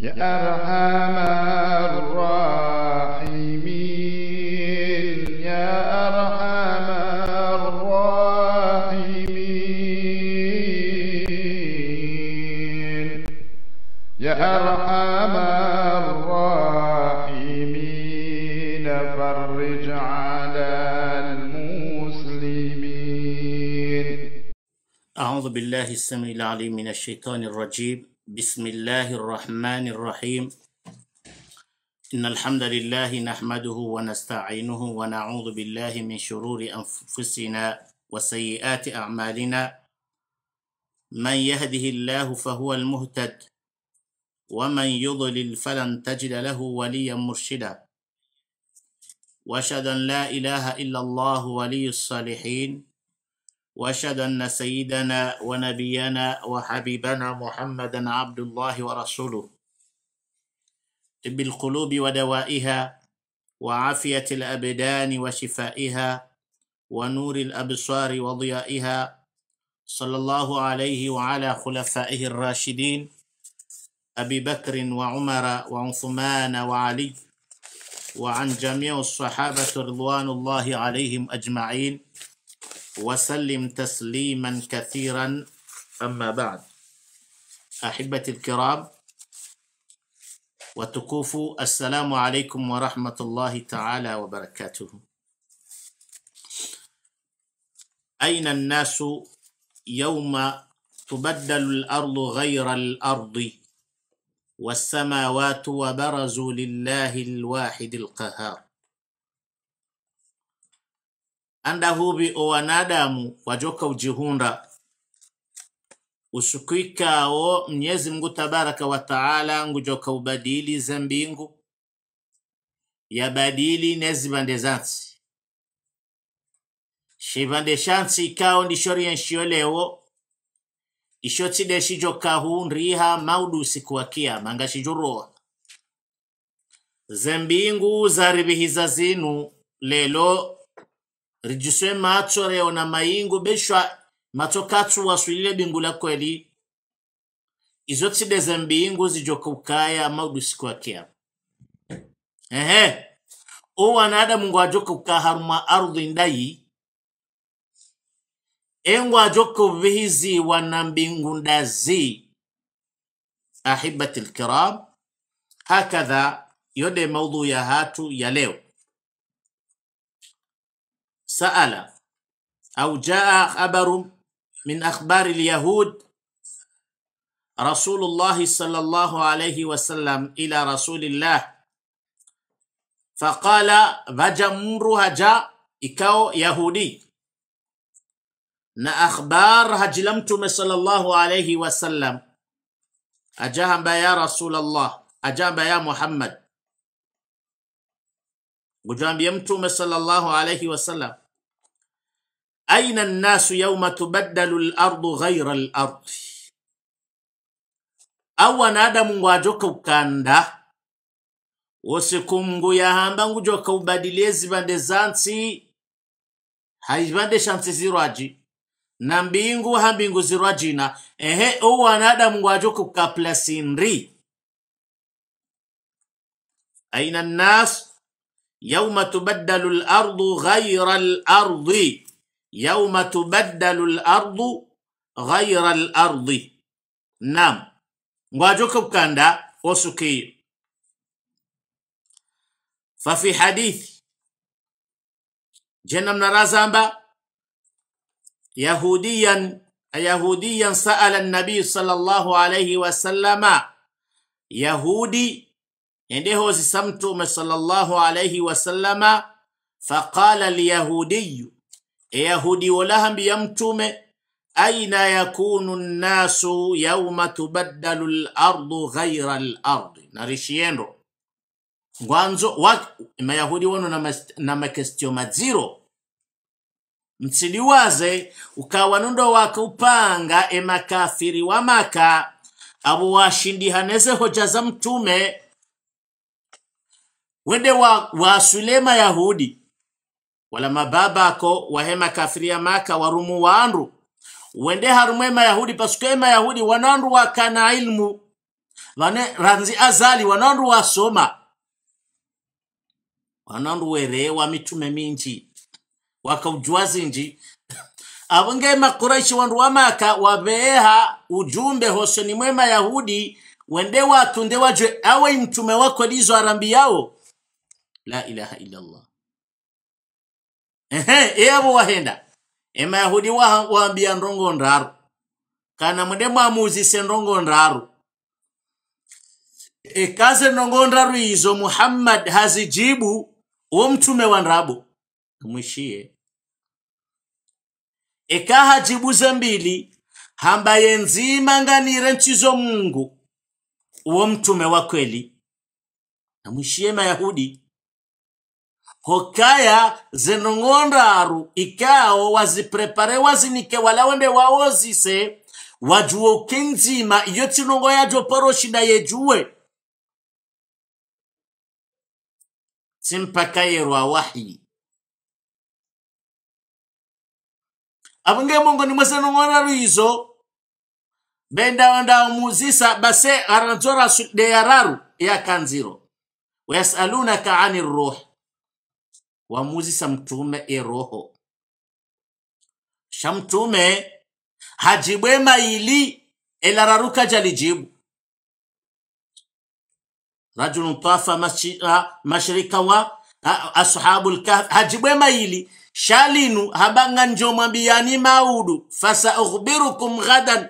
يا أرحم الراحمين يا أرحم الراحمين يا أرحم الراحمين فرج على المسلمين أعوذ بالله السميع العليم من الشيطان الرجيم بسم الله الرحمن الرحيم إن الحمد لله نحمده ونستعينه ونعوذ بالله من شرور أنفسنا وسيئات أعمالنا من يهده الله فهو المهتد ومن يضلل فلن تجد له وليا مرشدا واشهد ان لا اله الا الله ولي الصالحين واشهد ان سيدنا ونبينا وحبيبنا محمدا عبد الله ورسوله طب القلوب ودوائها وعافيه الابدان وشفائها ونور الابصار وضيائها صلى الله عليه وعلى خلفائه الراشدين ابي بكر وعمر وعثمان وعلي وعن جميع الصحابه رضوان الله عليهم اجمعين وسلم تسليما كثيرا أما بعد أحبتي الكرام وتكوفوا السلام عليكم ورحمة الله تعالى وبركاته أين الناس يوم تبدل الأرض غير الأرض والسماوات وبرزوا لله الواحد القهار anda huvi o wanadamu wajoka ujihunda usukwikao mnyezi mngu tabaraka wa taala ngujoka ubadili za mbingu yabadili nezibande zansi shivande shansi ikao ndishori yenshiyolewo ishotside shijokahu ndriha maudusi kuwakia manga zembingu zarivihiza zinu lelo rijiswe matso reo na maingu beshwa matso katsu waswilile bingu la kweli izo tside mbingu zijoka ukaya ama udusiku wakea ehe o wanadamu mungu ajoka ukaharuma ardhi ndayi engwa ajoka ubihizi wana mbingu ndazi ahibati lkiram hakadha yode maudhu ya hatu ya leo سأل أو جاء خبر من أخبار اليهود رسول الله صلى الله عليه وسلم إلى رسول الله فقال فجمر هجا إكاو يهودي نأخبار هجلمتم صلى الله عليه وسلم أجاهم بيا رسول الله أجاهم بيا محمد وجاهم يمتم صلى الله عليه وسلم aina nnasu yauma tubaddalu lardu ghaira lardi au wanadamu ngwajoka ukanda wosikungu yahamba ngujoka ubadilie zibande zansi haibande shansi zirwaji na mbingu ha mbingu zirwajina ehe ou wanadamu ngwajoka ukaplasinri aina nnas yauma tubaddalu lardu ghaira lardi يوم تبدل الأرض غير الأرض نعم واجوك بكاندا وسكي ففي حديث جنة من رازامبا يهوديا يهوديا سأل النبي صلى الله عليه وسلم يهودي عنده يعني سمتم صلى الله عليه وسلم فقال اليهودي ya mtume aina yakunu nnasu yauma tubaddalu lardu ghaira lardi narishiendo ngwanzo wa mayahudi wano na, na makestio maziro msiliwaze ukawa nundo wakupanga emakafiri wa maka abo washindihaneze hoja za mtume wende waswile wa mayahudi wala mababa ko wahema kafiria maka warumu waandu wende harumwe mayahudi pasuke mayahudi wanandu wakana ilmu vane ranzi azali wanandu wasoma wanandu were wa mitume minji wakaujwa zinji avo makuraishi wandu wa maka waveeha ujumbe hosoni mwe mayahudi wende watunde wajwe awe mtume wako lizo arambi yao la ilaha illallah ehe eavo wahenda emayahudi wawambia ndongo ndaru kana mude mwamuzise ndongo ndaru ekaze ndongo ndaru izo muhammad hazijibu wo mtume wa ndabo mwishiye ekahajibuze zembili hambaye nzima nganire nchizo mungu wo mtume wa kweli namwishiye mayahudi hokaya zenong'ondaru ikao waziprepare wazinike walawende wawozise wajuwo kenzima iyo tsinongo yajo poroshida yejuwe simpaka yerwa wahyi avunge mongoni mwese nong'onaru izo bendawendawo muzisa base aranzo rasu yakanziro wayasalunaka ani ruhi wamuzi sa mtume eroho sha mtume hajibwe maili elararuka jalijibu rajulu tafa mashirika wa ashabu lkahf hajibwe maili shalinu habanga njomwambiani maudu fasaukhbirukum ghadan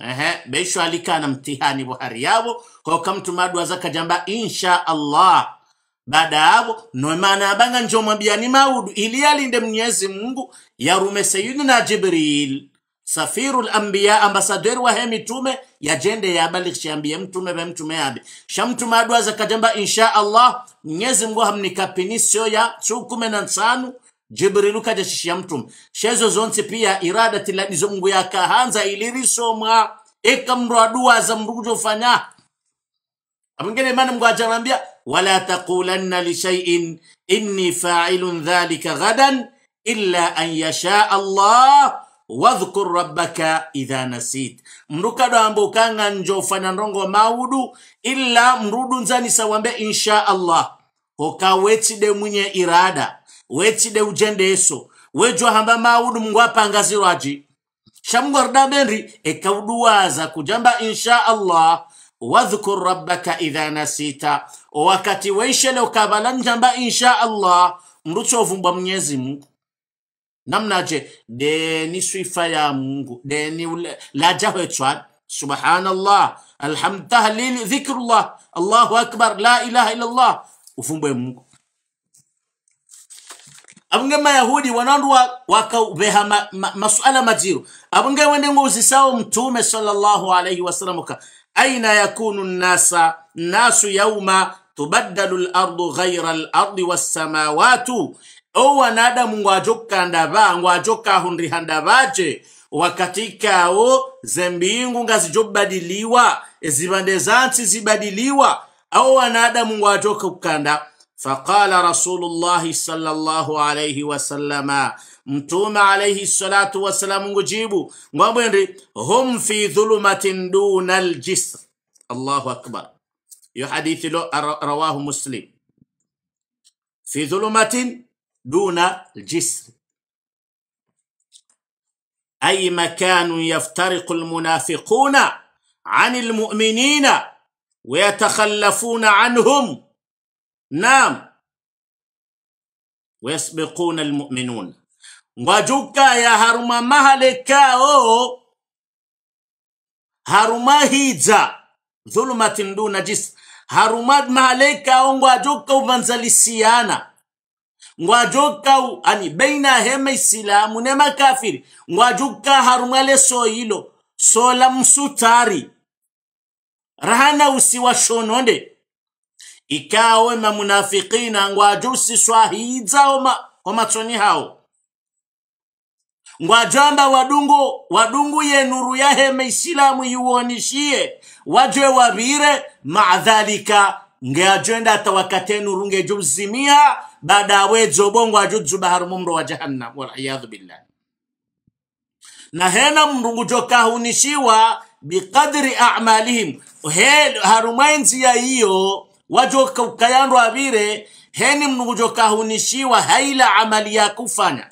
ehe besho na mtihani buhari yabo hokamtuma zaka jamba insha allah baada yabo noemana abanga njomwabiani maudu ili alinde mnyezi mungu yarume sayidina jibril safiru lambiya ambasaderi wa mitume yajende yabalikshambie mtume ve mtume yabe shamtume zaka jamba insha allah mnyezi mungu hamnikapini sio ya sukume na nsanu jibrilu shishia mtum shezo zonse pia irada tilalizongu yakahanza ilirisomwa ikamradua za mrujo fanya apengene imani mungu ajarambia wala taqulanna lishaiin inni failun dhalika ghadan illa an yasha allah wadhkur rabbaka idha nasit mrukado ambukanga fanya ndongo maudu illa mrudu nzani sawambe insha allah kokawetide mwenye irada wetside ujendeso wejwa hamba maudu mungu apangazirwaji shamgorda benri ekauduwaza kujamba insha allah wadhkur rabbaka idha nasita wakati weishele ukabala njamba insha allah mruchovumbwa mnyezi mungu namnaje deni swifa ya mungu deni lajahwechwan subhanallah alhamd tahlil dhikrullah allahu akbar la ilaha allah ufumbwe mungu abunge mayahudi wanandwa wakaveha ma, ma, masuala majiru abunge wende ngo mtume sallallahu alayhi wasallam ka aina yakunu nnasa nasu yauma tubaddalu lardu ghaira lardi wassamawatu o wanadamu ngwajokkandava ngwajokkahunrihanda wakatikawo zembingu ngazijobadiliwa ezibande zansi zibadiliwa au wanadamu ngwatoka ukanda فقال رسول الله صلى الله عليه وسلم متوم عليه الصلاة والسلام وجيبوا هم في ظلمة دون الجسر الله أكبر يحديث رواه مسلم في ظلمة دون الجسر أي مكان يفترق المنافقون عن المؤمنين ويتخلفون عنهم naam Wasbiquna almu'minun ngwajukka ya haruma mahale kao haruma hija dhulumatin duna jis haruma mahale kao ngwajukka uvanzalisiana ngwajukka ani baina hema isilamu ne makafiri ngwajukka haruma lesoyilo sola msutari rahana usiwashononde ikawe mamunafikina ngwajusi swahidza kwa matsoni hao ngwajamba wadungu wadungu ye nuru yahe meisilamu iwonishiye wajwe wavire madhalika ngeajwenda atawakate nuru ngejuzimia badawe dzobongo ajudzu mumro wa jahannam waliyadhu billah na hena mrungu jokahunishiwa biqadri amalihim harumwenzi ya hiyo wajoka ukayandwa avire heni mnukujoka haila amali ya kufanya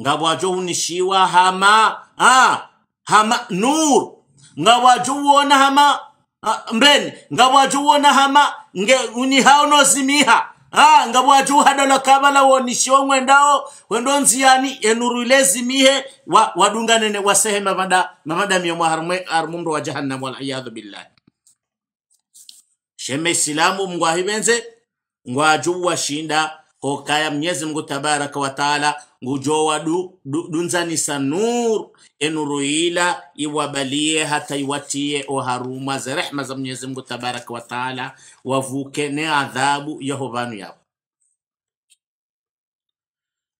ngabwajo hunishiwa hama ha, hama nur ngabwajo uona hama mbeni ngabwajo hama nge unihao nozimiha Ah, kabala wonishiwa mwendao wendo nziani enurule zimihe wa, wadungane ne wasehema mamada miyo mwa wa jahannam wal iyadhu sheme silamu mngwahibenze ngwajuwa shinda hokaya mnyezi mngu tabaraka wa taala ngujowa du, du, dunzanisa nur enuruila iwabalie hata iwatie oharuma za rehma za mnyezi mngu tabaraka wa taala wavuke ne adhabu yahovanu yao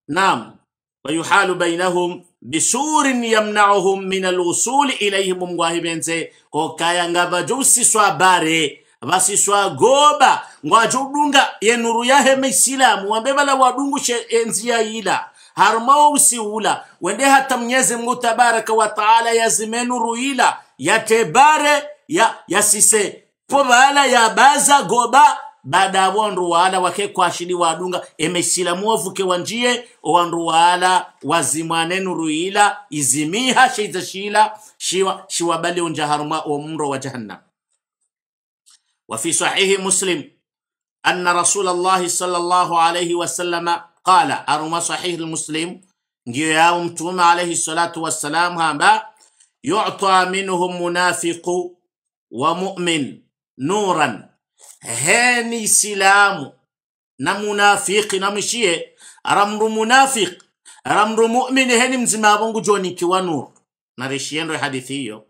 nam wayuhalu bainahum bisurin yamnauhum min alusuli ilaihim mngwahibenze hokaya ngabajusiswa bare vasiswagoba ngwaja udunga yenuru yahema isilamu wambe vala wadungushe enziya ila harumao usiula wende hata mnyezi mungu tabaraka wataala nuru ila yatebare ya yasise po vala baza goba baada wandu waala wake kwashili wadunga emesilamu wavuke wanjie wandu waala wazimwane nuru ila izimiha sheizashila shiwabali unja haruma omro wa jahannam وفي صحيح مسلم أن رسول الله صلى الله عليه وسلم قال أرما صحيح المسلم يا أمتم عليه الصلاة والسلام هم يعطى منهم منافق ومؤمن نورا هاني سلام نمنافق نمشيه رمر منافق رمر مؤمن هاني مزمابونغو جوني كيوانور نرشيان رو حديثيو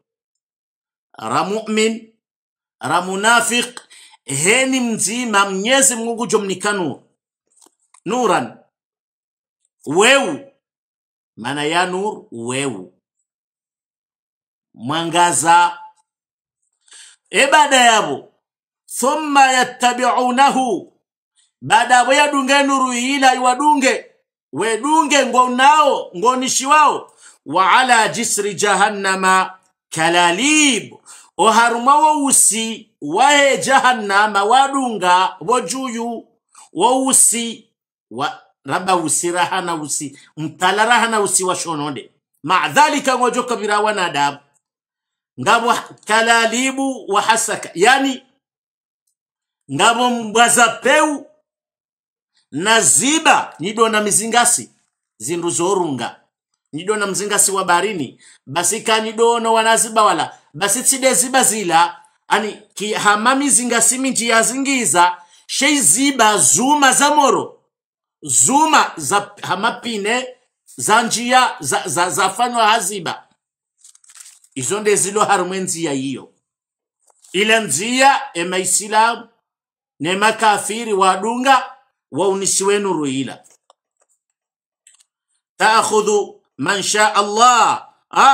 رمؤمن ramunafiq heni mzima mnyezi mungu jomnikanuo nuran weu mana ya nur wewu mwangaza e yabo thumma yattabiunahu baada yabo yadunge nuru ila iwadunge wedunge ngonao wao wa ala jisri jahannama kalalibu oharuma wousi wowusi wahe jahannama wadunga wojuyu wousi wa raba usi rahana usi mtala rahana wa washonode ma dhalika ngojo kabira wanadamu ngabo kalalibu wa hasaka yani ngabo mbwaza peu na ziba nidona mizingasi zindu zorunga mzinga si wa barini basi kanyidono wanaziba wala basi tside ziba zila ani kihamami zingasimi njia zingiza shei ziba zuma za moro zuma za hamapine za njia za, za, zafanywa haziba izo nde zilo harumwe nziya iyo ema nziya emaisilamu nemakafiri wadunga waunisiwe nuru ruhila taakhudhu man sha Allah ha?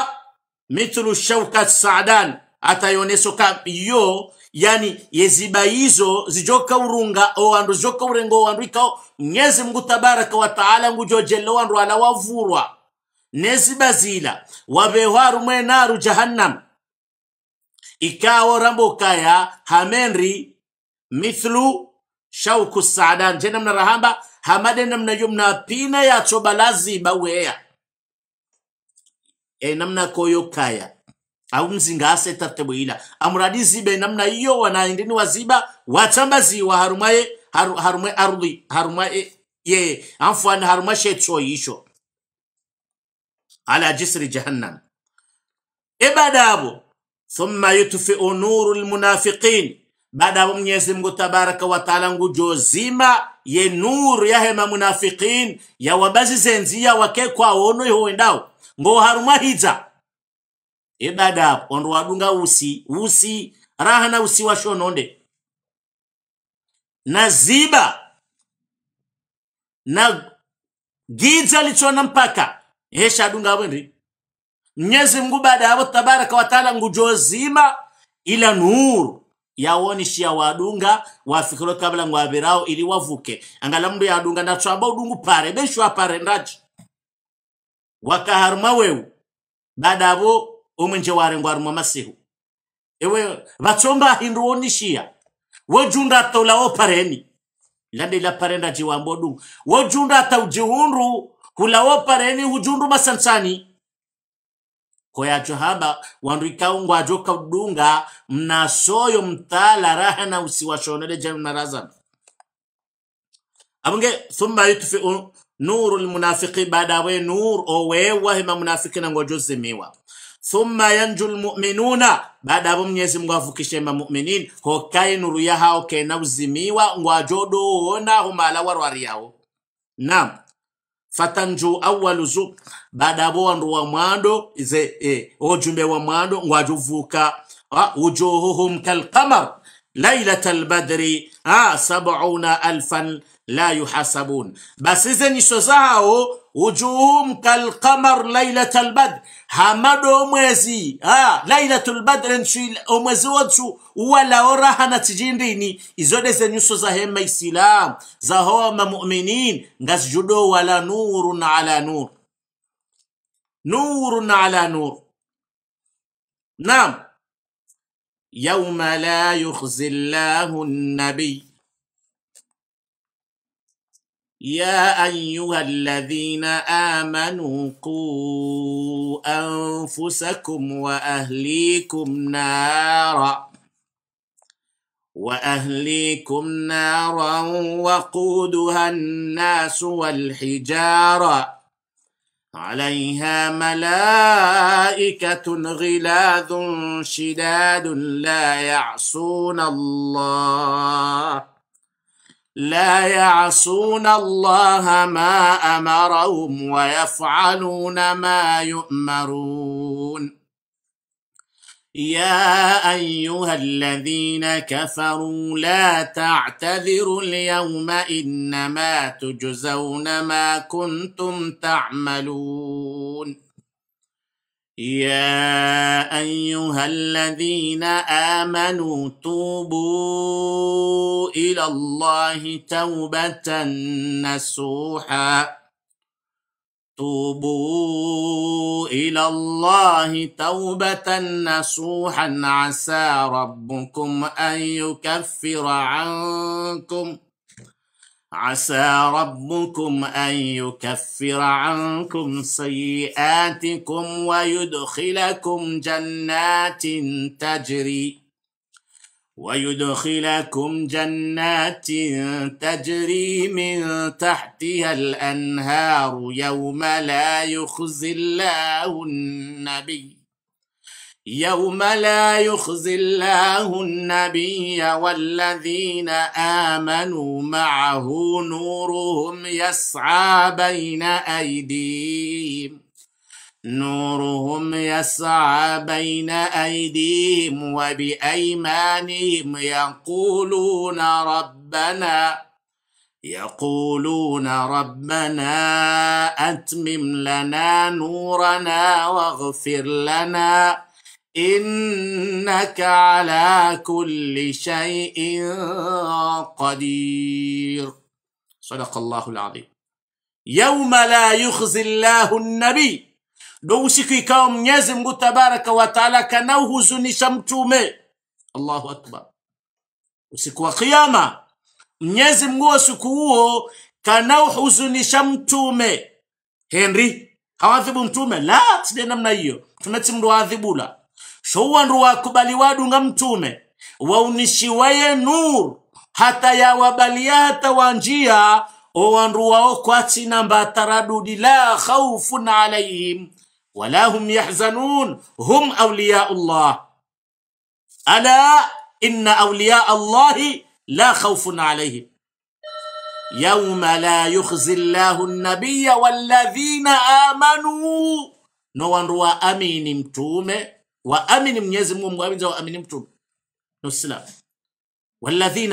mithlu shaukat saadan atayonesoka yo yani yeziba hizo zijoka urunga o owandu zijoka urenga owandu ikao mnyezi mngu tabaraka wataala ngujojelle andu ala wavurwa neziba zila wavehwaru mwenaru jahannam ikao rambo kaya hamenri mithlu shauku saadan je namna rahamba hamade namna yumna pina ya chobalazi weya e, namna koyo kaya au mzinga ase tatebwila amradi zibe namna iyo wana indini waziba watamba harumwaye har, harumwe harumaye arudi harumaye ye amfwani harumashe choyisho ala jisri jahannam ibadabu e baada hapo thumma yutfiu nuru lmunafiqin baada hapo mwenyezi mungu tabaraka wataala ngujozima ye nuru yahema munafiqin zenzia wake kwa kwawono ihowendawo ngoharumahidza edada apo wadunga usi usi raha na usi washononde na ziba na gidza litsona mpaka hesha adunga awendri mnyezi mngu bada yavo tabaraka wataala ngujozima ila nuru yawonishiya wadunga wafikiro kabla ngwavirao ili wavuke angala mndu yadunga natswaba udungu pare beshua pare ndaji wakaharuma badabo dadavo ware ngwaruma masihu ewe batsomba hinduonishiya wojunda tola opareni la parenda jiwambodung wojunda taujihundu hulawo pareni hujundu masansani koyacho haba wandu ikaungwajo kadunga mnasoyo mtala raha na usiwashonele janu narazam abunge thumma yutfi nuru lmunafiki baada we nur o we wahima munafikina ngojozimiwa thumma yanju almu'minuna baada bo mnyezi mungu avukishe mamuminin hokaye nuru ya yahao kena uzimiwa ngwajodoona humala warwari yao na fatanju awalu zu baada bo wandu wa mwando ze e, ojumbe wa mwando ngwajuvuka ah, ujuhuhum kalqamar lailata badri ah 70000 لا يحاسبون بس اذا نشوزاو وجوهم كالقمر ليلة البد هامد اوميزي ها آه. ليلة البد انشو اوميزي واتشو ولا وراها نتجين ريني ازود اذا نشوزا هم السلام زهو مؤمنين نغس ولا نور على نور نور على نور نعم يوم لا يخزي الله النبي يا ايها الذين امنوا قوا انفسكم واهليكم نارا واهليكم نارا وقودها الناس والحجاره عليها ملائكه غلاظ شداد لا يعصون الله لا يعصون الله ما امرهم ويفعلون ما يؤمرون يا ايها الذين كفروا لا تعتذروا اليوم انما تجزون ما كنتم تعملون يا ايها الذين امنوا توبوا الى الله توبه نصوحا توبوا الى الله توبه نصوحا عسى ربكم ان يكفر عنكم عسى ربكم أن يكفر عنكم سيئاتكم ويدخلكم جنات تجري ويدخلكم جنات تجري من تحتها الأنهار يوم لا يخزي الله النبي يوم لا يخزي الله النبي والذين امنوا معه نورهم يسعى بين ايديهم نورهم يسعى بين ايديهم وبايمانهم يقولون ربنا يقولون ربنا اتمم لنا نورنا واغفر لنا انك على كل شيء قدير صدق الله العظيم يوم لا يخزي الله النبي دوسك كوم يزم تبارك وتعالى كنوه زني شمتوم الله اكبر وسكو قيامة نيزم وسكوه كنوه زني شمتوم هنري هواذب لا تدينا من ايو تنتم دواذبولا showandu wakubaliwadu nga mtume waunishiwaye nur hata yawabalia hata wanjia owandu wao kwatsina mbaataradudi la khaufun alaihim wala hum yahzanun hum auliya llah ala inna auliya llahi la khaufun alaihim yauma la yukhzi llahu nabiya walladhina amanuu wandu wa amini mtume waamini Mwenyezi Mungu muamini zao amini mtume na Uislamu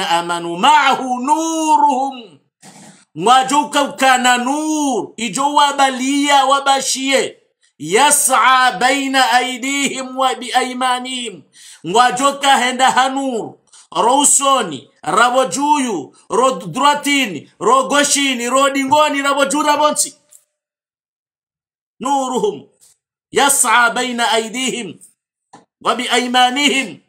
amanu ma'ahu nuruhum mwajuka kana nur ijo wabalia wabashie yas'a baina aidihim wabi biaimanihim mwajoka henda hanur rousoni ravo juyu rogoshini rodingoni ro goshini nuruhum yas'a baina aidihim وبأيمانهم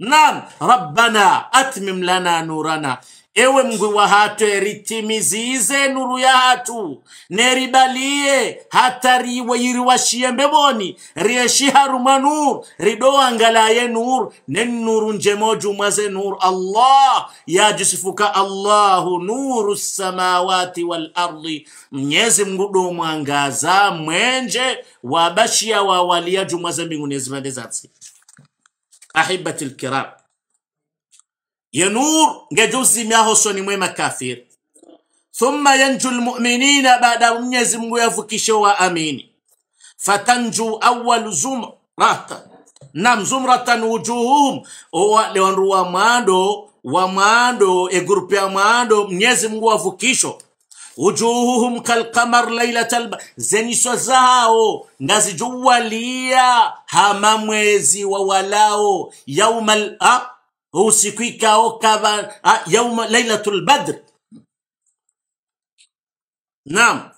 نعم ربنا أتمم لنا نورنا ewe mngwi wa hatu eritimizize nuru ya hatu neribalie hata riwe yiriwashiye mbeboni riyeshiharuma nur ridowangalaye nuru nen nuru njemojumaze nuru allah yajusifuka allahu nuru samawati walardi mnyezi mngu mwangaza mwenje wabashia wawalia jumwaze mbingu ezipande zatsi ahibati lkiram ينور نجوزي مياهو سوني mwema kafiri thumma yanju lmuminina baada mwenyezi mungu yavukishe amini fatanju awalu zumrata nam zumratan wujuhuhum wale wandu wa mwando wa mwando e grupu ya mwando mwenyezi mungu wavukisho wujuhuhum kalqamar lailata lba zenyiswa zao ngazijuwalia hama mwezi wawalao yauma usiku ikawo kaba ah, yauma lailatul badr. Naam,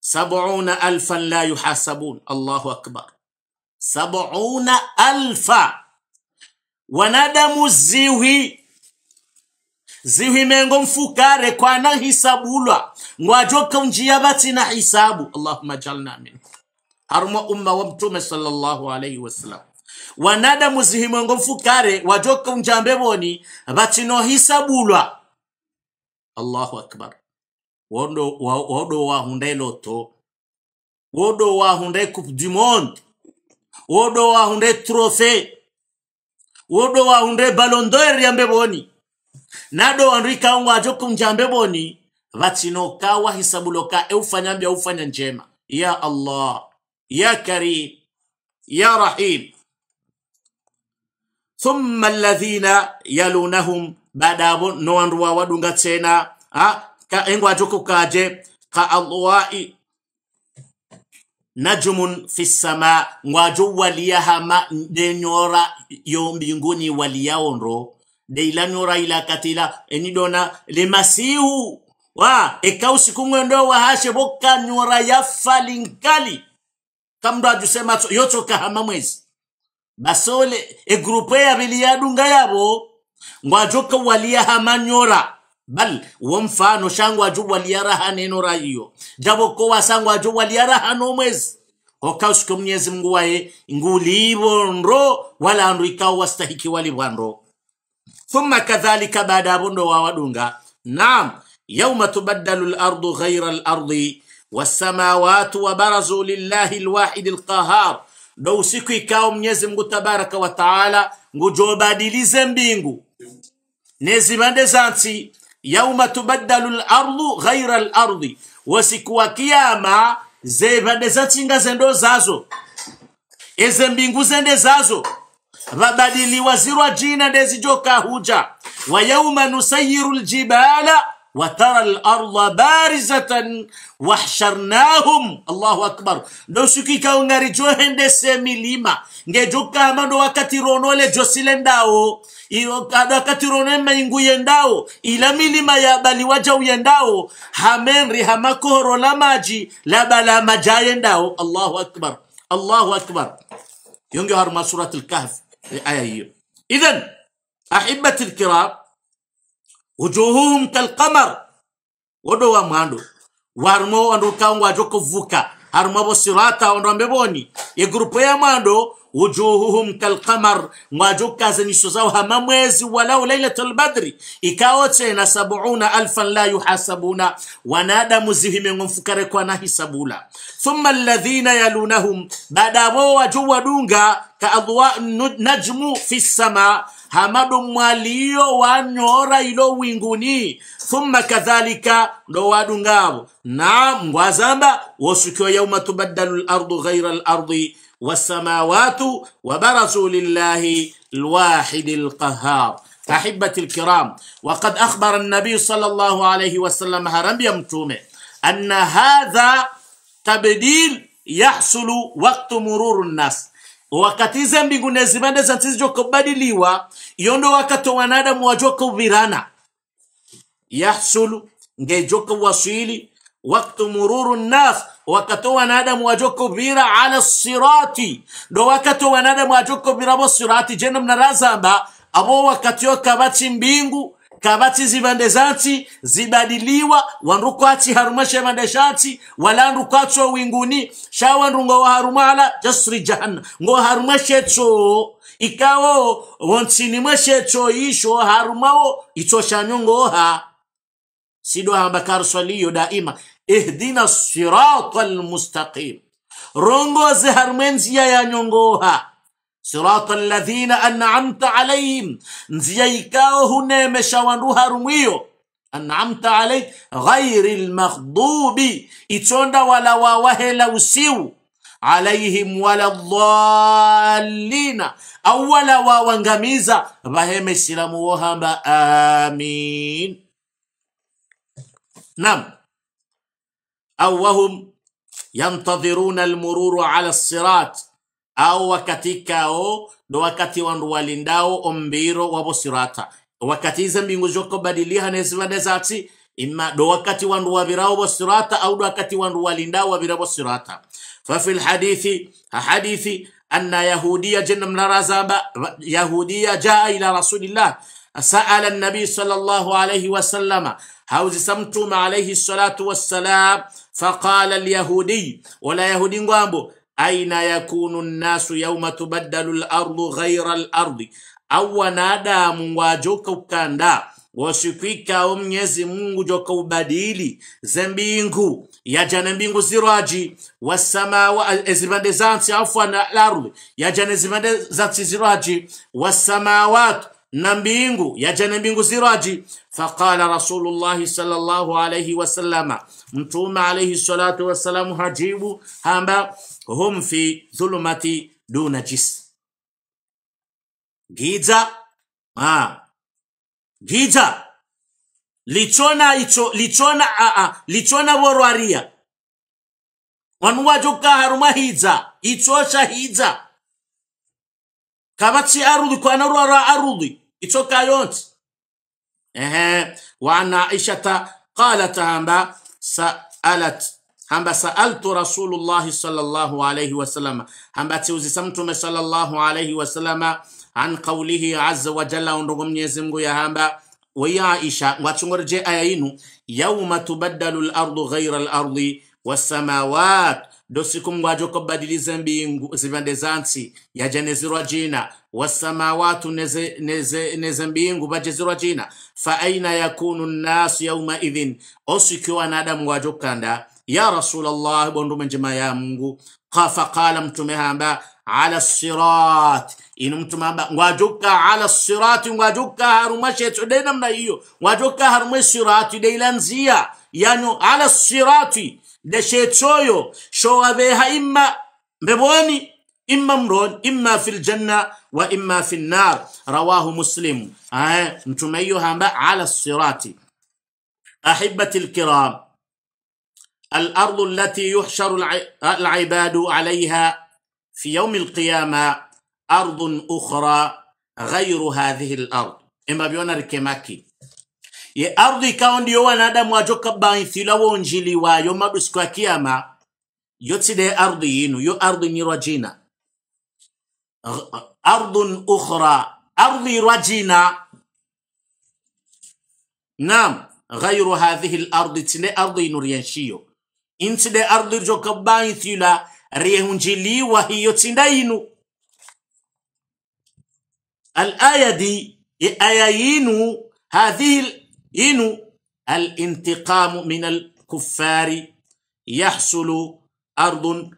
sabuna alfan la yuhasabun. Allahu akbar, sabuna alfa wanadamu ziwi mengo mfukare kwana hisabulwa ngwajoka njia bati na hisabu allahumma jalna min harumwa umma wa mtume sallallahu alaihi wasallam wanadamu zihimwengo mfukare wajoka unjambe boni vachinohisabulwa allahu akbar wodo wahundae loto wodo wahundae coupe du monde wodo wahundae trohe wodo wahundae ballon d'or yambe boni nado ngwa joku njambe boni vachinoka wahisabuloka eufanya mbya ufanya njema ya allah ya karim ya rahim thumma alladhina yalunahum baada abo nowandu wawadunga tsena engo kukaje ka alwai najumun fi sama ngwajo waliyahama denyora yo mbinguni waliyaonro deilanyora ilakatila enidona lemasihu wa ekausikumwe ndo wahashe nyora yafalinkali kamndo ajusema hama mwezi basole egrupe yabili yadunga yabo ngwajoka waliya hamanyora bal shangwa mfano shangwaju raha neno rayiyo jaboko wasangwaju waliyaraha nomwezi hokausike mwenyezi mungu nro wala andu ikawo wastahiki walivwanro thumma kadhalika baada wa wadunga naam yauma tubaddalu al-ardu ghaira lardi والسماوات وبرزوا لله الواحد القهار ndo usiku ikao mnyezi mungu tabaraka wa taala ngujobadilize mbingu nezimande zansi yauma tubaddalu lardu ghaira lardi wasiku wa kiyama zevande zatsinga zendo zazo eze mbingu zende zazo vabadiliwa zirwa jina ndezijoka huja wa yauma nusayiru ljibala وترى الارض بارزه وحشرناهم الله اكبر لو سكيكا ونغاري جو هندي سيمي لما نغي جو كاما نو وكتي رونو لي جو سيلن داو وكتي رونو ما ينغو ينداو إلا ميلما يا بالي وجاو ينداو همين ري هما كورو لا ماجي لا بلا ما جا ينداو الله اكبر الله اكبر ينغي هرما سورة الكهف آية, آية إذن أحبة الكرام wujuhuhum kalkamar wodo wa mwando warmo andu kangwa joko vuka haruma sirata ondo ambeboni e grupo ya mwando wujuhuhum kalqamar mwajukazinisozawo mamwezi walau lailatul badri ikawo tena sabuna alfan la yuhasabuna wanadamu zihimeng'o mfukarekwana hisabula thumma alladhina yalunahum badabo wajuwa dunga ka adwa najmu fi sama hamadu mwaliyo wanyora ilo winguni thumma kadhalika ndo wadungavo na mgwazamba wosukiwa yauma tubaddalu lardu ghaira lardi والسماوات وبرزوا لله الواحد القهار أحبة الكرام وقد أخبر النبي صلى الله عليه وسلم هرم يمتوم أن هذا تبديل يحصل وقت مرور الناس وقت إذن بيقول نزمان إذن تزجو كبادي ليوا يوندو وقت وانادا مواجو يحصل نجو كواصيلي وقت مرور الناس wakati wanadamu wajoko ala sirati ndo wakati wanadamu wajoko birabo sirati jeno mnarazamba abo wakati yo kabati mbingu kabati zivande zati zibadiliwa wanrukwati harumashe bande shati wala nrukwacho winguni shawandu ngo harumala jasri jahannam ngo harumashe cho ikawo wontsini mweshe cho isho harumawo itsoshanyo سيدها بكار صليو دائما اهدنا الصراط المستقيم رونغو زهر منزيا يا نونغوها صراط الذين أنعمت عليهم نزيكاو هنا روها رميو أنعمت عليك غير المغضوب إتوندا ولا واوهلا وسيو عليهم ولا الضالين أولا واوانغاميزا بهم السلام وهم آمين نعم أو وهم ينتظرون المرور على الصراط أو وكتيكاو دو وكتي وانوالنداو أمبيرو وبصراتا وكتي زمي نجوكو بدليها نسبة نزاتي إما دو وكتي وانوا براو بصراتا أو دو وكتي وانوا لنداو وبرا بصراتا ففي الحديث حديث أن يهودية جنة من رزابة يهودية جاء إلى رسول الله سأل النبي صلى الله عليه وسلم hauzisamtuma mtume alayhi salatu wassalam faqala alyahudiy wala yahudi ngwambo aina yakunu nnasu yauma tubaddalu lardu ghaira lardi au wanadamu wajoka ukanda wasikwikao mnyezi mungu joka ubadili zembingu yajane mbingu zirwaji wasamawa ezipande eh, zansi afwana lardi yajane zipande zansi zirwaji wasamawatu na mbingu yajana mbingu ziraji faqala rasulullah sallallahu alayhi wasallama mtume alayhi salatu wassalamu hajibu hamba hum fi dhulumati duna jis giza ah. giza lichona icho lichona a a lichona worwaria wanuwa haruma hiza ichosha hiza kabatsi arudhi kwa rwara arudhi yote. ehe وعن عائشة قالت هamba سألت hamba saaltu Rasulullah sallallahu alayhi sallam hamba tiuzisa mtume sallallahu alayhi sallam an qawlihi azza wa jalla undogo mwenyezi mungu ya hamba ya aisha ngwatsongorje aya inu yauma tubaddalu lardu ghaira lardi wassamawat dosikumgwajo kobadiliza mbingu zivande zansi ya yajane jina wasamawatu neze, neze, neze mbingu bajezirwa jina fa aina yakunu nnasu yauma idhin osikiwa wanadamu gwajo kanda ya rasulallah bondu njema ya mungu kafa qala mtume hamba ala sirat inu mtume hamba ngwajuka ala sirati ngwajuka harumashe shetu mna namna hiyo ngwajuka harumashe sirat de ilanzia yani ala sirati شو شوغابي إما ببواني إما مرون إما في الجنة وإما في النار رواه مسلم آه. ما على الصراط أحبتي الكرام الأرض التي يحشر العباد عليها في يوم القيامة أرض أخرى غير هذه الأرض إما بيونا ركيماكي ye ardhi kao ndiyo wanadamu ajoka baithila wonjili wayo madusiku ya kiyama yotsile ardhi yinu yo ardhi ni rajina ardhun ukhra ardhi rajina nam غير هذه الأرض تلي أرض نوريانشيو إن تلي أرض جوكا باين ثيلا ريهنجلي وهي تندينو الآية دي ينو هذه inu alintiqamu min alkufari yahsulu ardun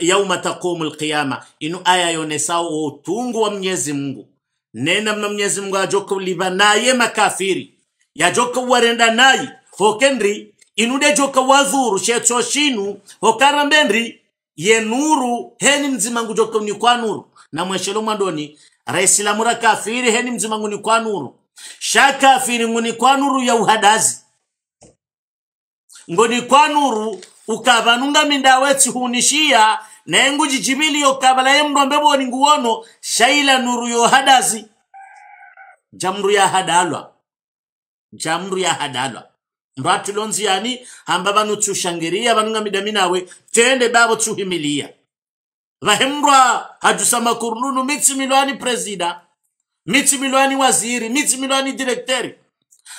yauma taqumu alqiyama inu aya yonesa utungu wa mnyezi mungu nena mna mnyezi mungu ajokuliva naye makafiri yajoka warenda nayi hokendri inude joka wazuru shetso shinu hokarambendri ye nuru heni mzimangu joka ni kwa nuru na mweshelo mwandoni raisilamu ra kafiri heni ni kwa nuru shakafiri nguni kwa nuru ya uhadazi ngoni kwa nuru ukava nunga mindawetsi hunishia nengu jijibiliyo kabala ye mndu nguwono shaila nuru yo hadazi jamru ya hadalwa jamru ya hadalwa ndo atilonzi yani hamba vanu tsushangiria vanunga midami tende babo tuhimilia vahemrwa hajusa makurununu mitsi milwani presida mitsimilwani waziri mitsimilwani direkteri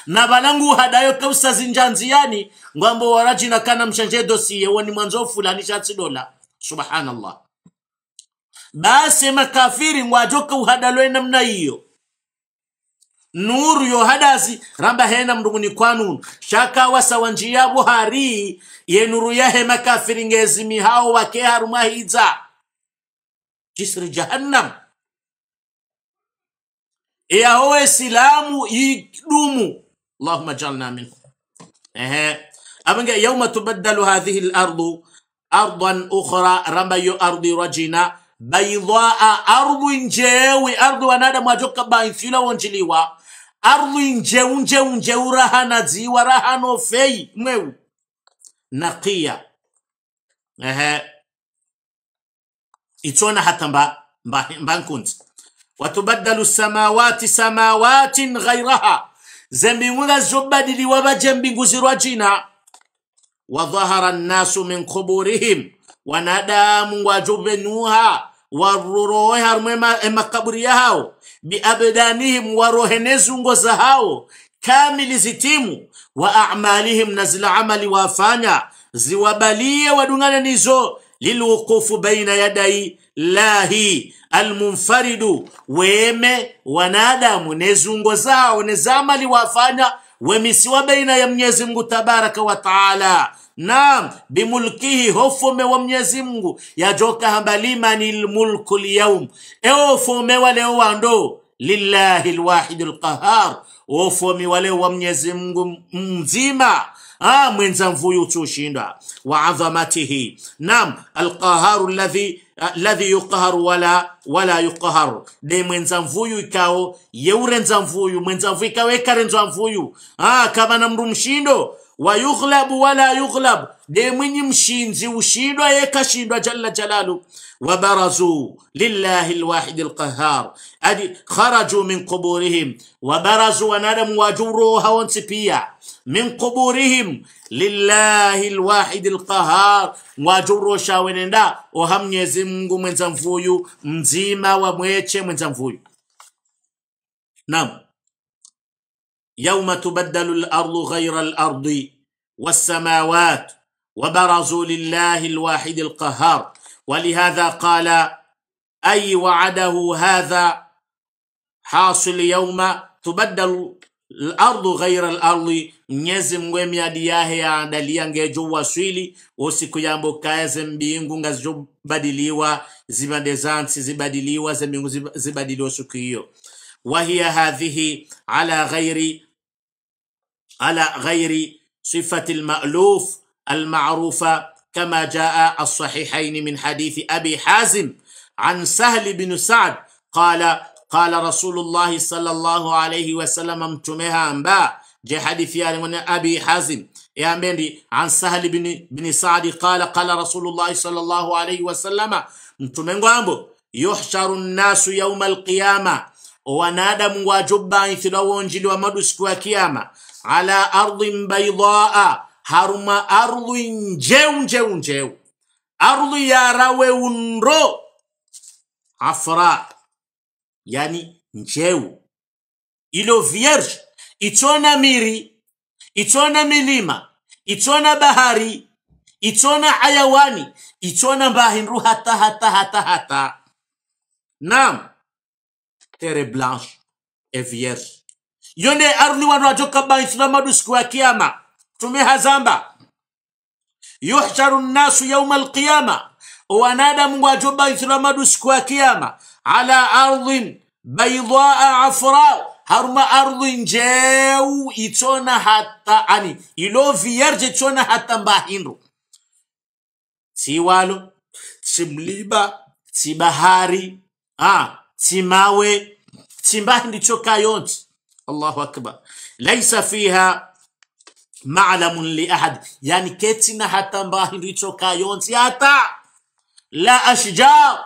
na valangu uhadayo kausa yani ngwambo warajina kana mshanje dosiye woni mwanzo fulani dola subhanallah basema makafiri ngwajoka uhadalwe namna hiyo nuru yo ramba hena mrunguni kwanunu shaka wasawa njiya buhari ye nuru yahe makafiri ngezimi hao wake harumahidza jisri jahannam ya silamu yidumu allahumma jalna minhum ehe abange yauma tubaddalu hadhihi al-ardu ardan ukhra ramba rambayo ardi rajina baidaa ardu njewi ardu wanadamu ajoka baifila wonjiliwa ardu njeu njeu njeu rahana dziwa rahano fei mwewu naqiya ehe itona hatamba mbankunzi mba وتبدل السماوات سماوات غيرها زمبينغولا زبادلي وبجنبينغو زرواجينا وظهر الناس من قبورهم wanadamu wajovenuha warurohe harumwe emakaburi yahao biabdanihim warohenezu ngo zahao kamili zitimu wa amalihim na zila amali wafanya ziwabalie wadungane nizo lilwuqufu baina yadai llahi almunfaridu weme wanadamu nezungo zao nezamali wafanya wemisiwa baina ya mwenyezi mungu tabaraka wa taala bimulkihi hofome wa mwenyezi mungu yajoka hambalimani lmulku lyaum eofome waleo wando lillahi lwahidu lqahar ofomi waleo wa mwenyezi mungu mzima ah, mwenza mvuyu utushinda wa adhamatihi. nam alqaharu alladhi alladhi ah, yuqharu wala wala yuqharu, ne mwenza mvuyu ikao yeurenza mvuyu mwenza mvuyu ikao ekarenza mvuyu ah, kama na mndu mshindo wa yughlabu wala yughlabu ndiye mwenye mshinzi ushindwa yekashindwa jalla jalalu وبرزوا لله الواحد القهار أدي خرجوا من قبورهم وبرزوا ونرم وجروها ونسبيا من قبورهم لله الواحد القهار وجروا شاونندا وهم يزمغوا من زنفويو مزيما ومويتشي من زنفويو نعم يوم تبدل الأرض غير الأرض والسماوات وبرزوا لله الواحد القهار ولهذا قال أي وعده هذا حاصل يوم تبدل الأرض غير الأرض نيزم ويميا دياه يا دليا نجو وسويلي وسيكو يامبو كايزم بيينغو نجو بدليوا زيما ديزانس زيبادليوا زيمينغو زيبادليوا سكيو وهي هذه على غير على غير صفة المألوف المعروفة كما جاء الصحيحين من حديث أبي حازم عن سهل بن سعد قال قال رسول الله صلى الله عليه وسلم امتمها أنباء جي حديث يعني من أبي حازم يا مندي عن سهل بن بن سعد قال قال رسول الله صلى الله عليه وسلم متمنغامبو يحشر الناس يوم القيامة ونادم وجبان ithila wonjili ومدوس madu على أرض بيضاء haruma arului njeu njeu njeu arului yarawe unro afra yani njeu ilo vierge itsona miri itsona milima itsona bahari itsona hayawani itsona mbahinru hata hata hata hata nam tere blanche e vierge yone aruli wanu ajoka baitsunamadu ya kiama tumehazamba yuhsharu nnasu yauma alqiyama wanadamu wajobaithiramadu siku ya kiyama ala ardhin baidaa afra haruma ardhi njeu itsona hata ani ilo vierge itsona hata mbahindu tiwalo timliba tibahari a timawe timbahi ndicho kayonti allahu akbar laisa fiha معلم لأحد يعني كتنا حتى باهن ريتشو كايون سياتا لا أشجار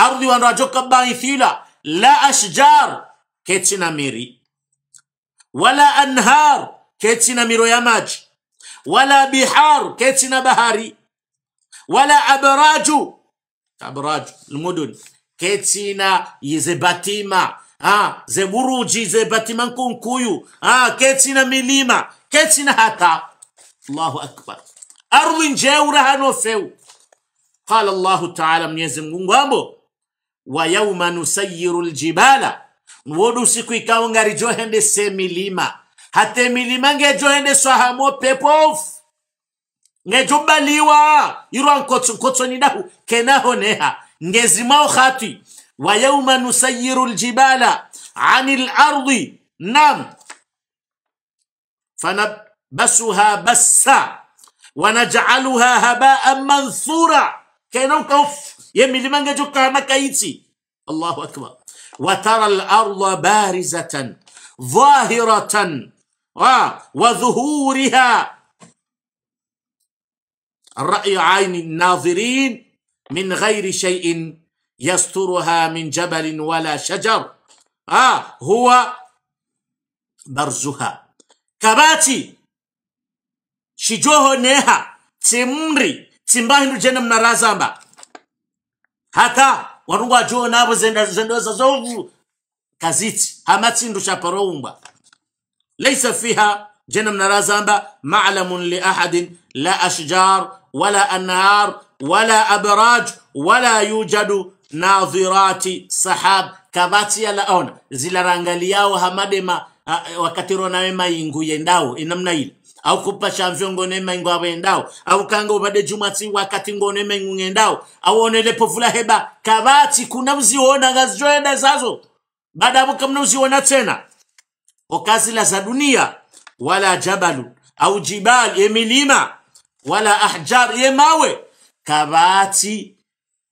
أرضي وان راجو كباهن ثيلا لا أشجار كتنا ميري ولا أنهار كتنا ميرو يماج ولا بحار كتنا بهاري ولا أبراج أبراج المدن كتنا يزباتيما ah, ze buruji ze batiman kunkuyu ah, na milima ketsi na hata allahu akbar ardhi njeura hano feu qala Allahu taala mwenyezi mungu ambo wa yauma nusayiru ljibala nwodu siku ikawo ngari johende se milima hate milima nge johende swahamo pepofu ngejobaliwa irwa nkotso nkotso nidahu kenaho kenahoneha ngezimao khati ويوم نسير الجبال عن الأرض نعم فنبسها بسا ونجعلها هباء منثورا كينو كوف يمي لمن جوكا مكايتي الله أكبر وترى الأرض بارزة ظاهرة آه، وظهورها الرأي عين الناظرين من غير شيء يسترها من جبل ولا شجر آه هو برزها كباتي شجوه نيها تمري تمباه نجن من رازمبا هكا ورغا جو نابو زندوزا زوغ كزيت هماتي نرشا بروومبا ليس فيها جن من رازمبا معلم لأحد لا أشجار ولا أنهار ولا أبراج ولا يوجد nadhirati sahab kavatsi yalaona zilarangaliao hamadema wakati ronawe maingu yendao inamna ile au kupasha mvyongone maingu awendao au kanga ubade jumati wakati ngone maingu ngendao au onele povula heba kavatsi kuna mziona ngazijoenda zazo baada hapo kama mziona tena la za dunia wala jabalu au jibal ye milima wala ahjar ye mawe kabati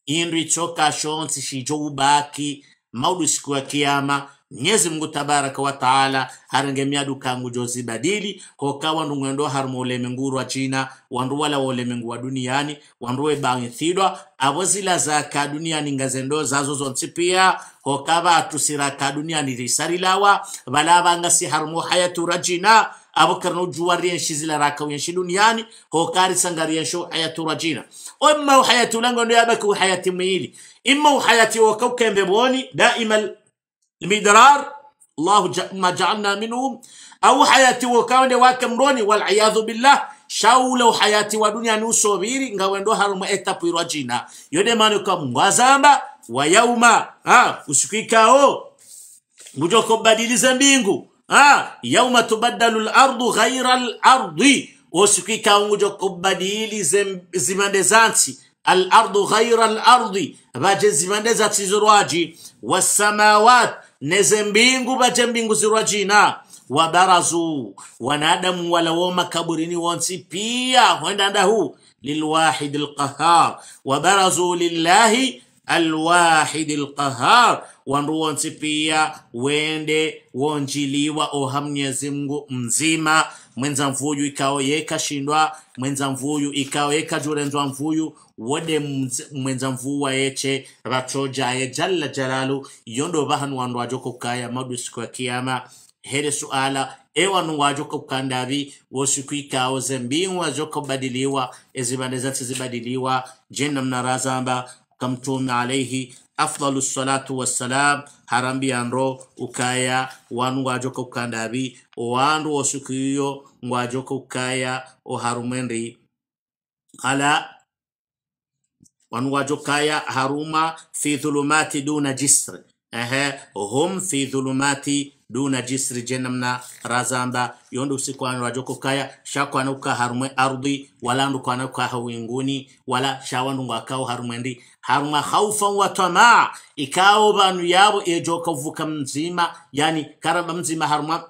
indu ichoka shonsi shijo ubaki maudu siku ya kiyama Mwenyezi Mungu tabaraka wa taala harenge miadu kangu jozi badili hokawa ndungendo harmo ulemenguru wa china wandu wala ulemengu wa duniani wanduwe bangithidwa avozila zaka duniani ngazendo zazo zonsi pia atusira ka duniani risarilawa valava ngasi harmo hayatu rajina abukarnu juwarien shizila rakawiyen shi duniani hokari sangariyen sho hayatu rajina imma hayatu lango ndo yabaki hayati miili imma hayati wakawkembe boni daima المدرار الله ما جعلنا منهم أو حياتي وكاوني واكمروني والعياذ بالله shaulo hayati wa dunia nusoviri ngawendo harumu etapu irwa jina yone mani kwa mwazamba wa yauma ha usiku mbingu آه يوم تبدل الأرض غير الأرض وسكيكا ونجو كبديلي زمان زانتي الأرض غير الأرض باجي زمان زانتي زرواجي والسماوات nezembingu baje mbingu zirwajina wabarazu wanadamu walawo makaburini wonsi pia huendanda huu lilwahidi lqahar wabarazu lillahi alwahidi lqahar wanduwonsi piya wende wonjiliwa oha mnyezi mngu mzima mwenza mvuyu ikao yekashindwa mwenza mvuyu ikao yekajulenzwa mvuyu wode mwenza mvuwa yeche vachojaye jalla jalalu yondo vahanu wandu wajoko kaya madu siku ya kiyama hele suala ewanu wajoko kandavi wosiku ikao zembingu wajoko badiliwa ezibande zati zibadiliwa jenna mnarazamba kamtume alaihi alayhi afdalu salatu wassalam harambiyanro ukaya wanu ngwajoka ukandabi owandu wosukiyo ngwajoka ukaya oharumendi ala wanu ngwajokaya haruma fi dhulumati duna jisri ehe hum fi dhulumati duna jisri jenamna razamba yonde usiku anrajoko kaya shakwana uka ardhi wala kwana ukaha winguni wala shawandu ngwakao harumwendi haruma khawfan wa tamaa ikao banu yabo ejo kavuka mzima yani karaba mzima haruma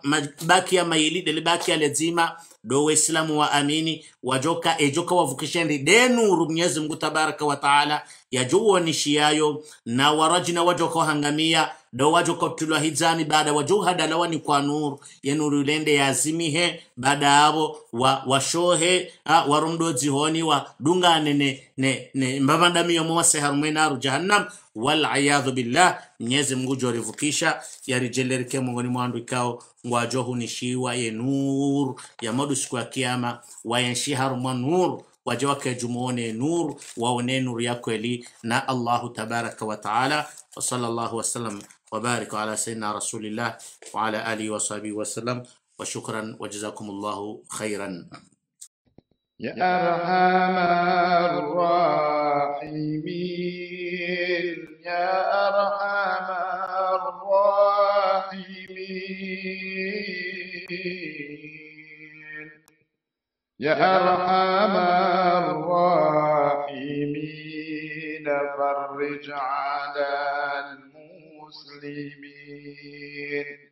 baki ya maili dele baki ya lazima do waislamu wa amini wajoka ejoka wavukishendi denu rumyezi mngu tabaraka wa taala ni yajuwonishiyayo na warajina wajoka hangamia do wajoka tulwa hizani baada wajuhadalawani kwa nuru yenuru ya zimihe baada abo wa, washohe wa zihoni dunga ne wadunganene mbavandamiyo mose harumwe naru jahannam waliyadhu billah mnyezi mungu jorivukisha yarijelerike mungoni mwandu ikao ngwajohunishiwa ye nuru ya modu siku ya kiama wayenshi harumwa nuru waje wakajumuone nuru waone nuru ya kweli na allahu tabaraka wataala wasallallahu wasallam وبارك على سيدنا رسول الله وعلى آله وصحبه وسلم وشكرا وجزاكم الله خيرا يا أرحم الراحمين يا أرحم الراحمين يا أرحم الراحمين فرج على المسلمين